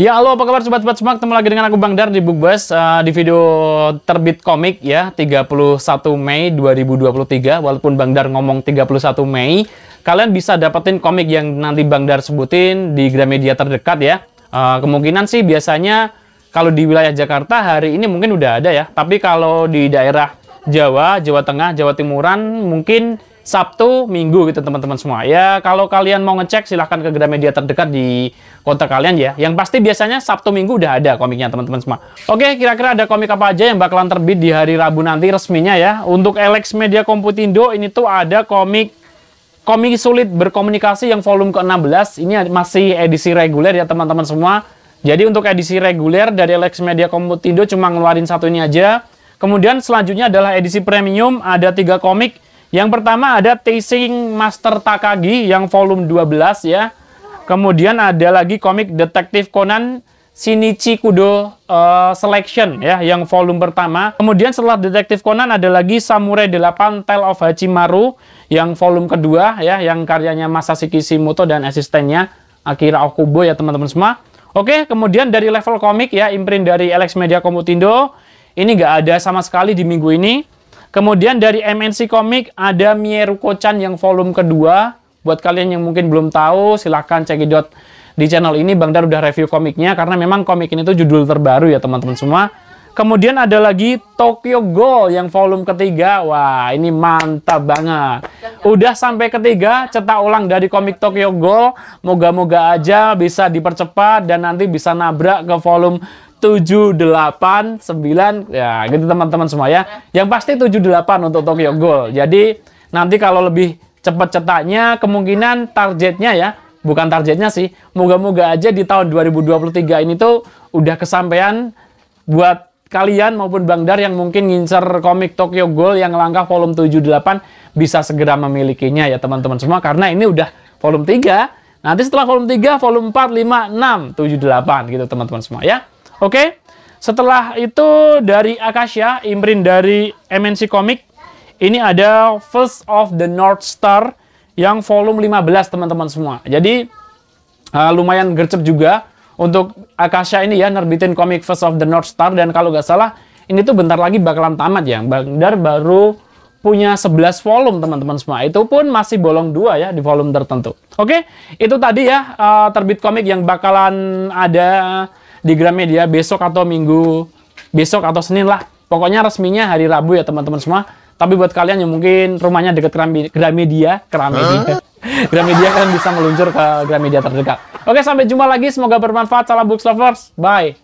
Ya halo apa kabar sobat-sobat semua ketemu lagi dengan aku Bang Dar di Bookbus uh, eh, di video terbit komik ya 31 Mei 2023 walaupun Bang Dar ngomong 31 Mei kalian bisa dapetin komik yang nanti Bang Dar sebutin di Gramedia terdekat ya uh, kemungkinan sih biasanya kalau di wilayah Jakarta hari ini mungkin udah ada ya tapi kalau di daerah Jawa, Jawa Tengah, Jawa Timuran mungkin Sabtu, Minggu gitu teman-teman semua. Ya kalau kalian mau ngecek silahkan ke Gramedia terdekat di kota kalian ya. Yang pasti biasanya Sabtu Minggu udah ada komiknya teman-teman semua. Oke kira-kira ada komik apa aja yang bakalan terbit di hari Rabu nanti resminya ya. Untuk Alex Media Komputindo ini tuh ada komik komik sulit berkomunikasi yang volume ke-16. Ini masih edisi reguler ya teman-teman semua. Jadi untuk edisi reguler dari Alex Media Komputindo cuma ngeluarin satu ini aja. Kemudian selanjutnya adalah edisi premium ada tiga komik yang pertama ada Tasing Master Takagi yang volume 12 ya. Kemudian ada lagi komik Detektif Conan Shinichi Kudo uh, Selection ya yang volume pertama. Kemudian setelah Detektif Conan ada lagi Samurai 8 Tale of Hachimaru yang volume kedua ya yang karyanya Masashi Kishimoto dan asistennya Akira Okubo ya teman-teman semua. Oke, kemudian dari level komik ya imprint dari Alex Media Komutindo ini nggak ada sama sekali di minggu ini. Kemudian dari MNC Comic ada Mieruko-chan yang volume kedua. Buat kalian yang mungkin belum tahu, silahkan cekidot di channel ini. Bang Dar udah review komiknya karena memang komik ini tuh judul terbaru ya teman-teman semua. Kemudian ada lagi Tokyo Ghoul yang volume ketiga. Wah, ini mantap banget. Udah sampai ketiga, cetak ulang dari komik Tokyo Ghoul. Moga-moga aja bisa dipercepat dan nanti bisa nabrak ke volume 7, 8, 9 ya gitu teman-teman semua ya yang pasti 7, 8 untuk Tokyo Gold jadi nanti kalau lebih cepat cetaknya kemungkinan targetnya ya bukan targetnya sih moga-moga aja di tahun 2023 ini tuh udah kesampaian buat kalian maupun Bang Dar yang mungkin ngincer komik Tokyo Ghoul yang langkah volume 78 bisa segera memilikinya ya teman-teman semua karena ini udah volume 3 nanti setelah volume 3 volume 4 5 6 7 8 gitu teman-teman semua ya Oke. Setelah itu dari Akasha, imprint dari MNC Comic, ini ada First of the North Star yang volume 15 teman-teman semua. Jadi uh, lumayan gercep juga untuk Akasha ini ya nerbitin komik First of the North Star dan kalau nggak salah ini tuh bentar lagi bakalan tamat ya. Bandar baru punya 11 volume teman-teman semua. Itu pun masih bolong dua ya di volume tertentu. Oke, itu tadi ya uh, terbit komik yang bakalan ada di Gramedia besok atau minggu besok atau Senin lah. Pokoknya resminya hari Rabu ya teman-teman semua. Tapi buat kalian yang mungkin rumahnya dekat Gramedia, Gramedia, Gramedia kan bisa meluncur ke Gramedia terdekat. Oke, sampai jumpa lagi. Semoga bermanfaat. Salam Books Lovers. Bye.